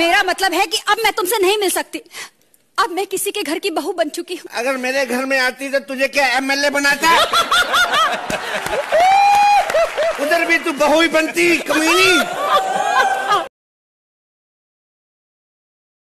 मेरा मतलब है कि अब मैं तुमसे नहीं मिल सकती अब मैं किसी के घर की बहू बन चुकी हूँ अगर मेरे घर में आती तो तुझे क्या एमएलए बनाता उधर भी तू बहू ही बनती कमीनी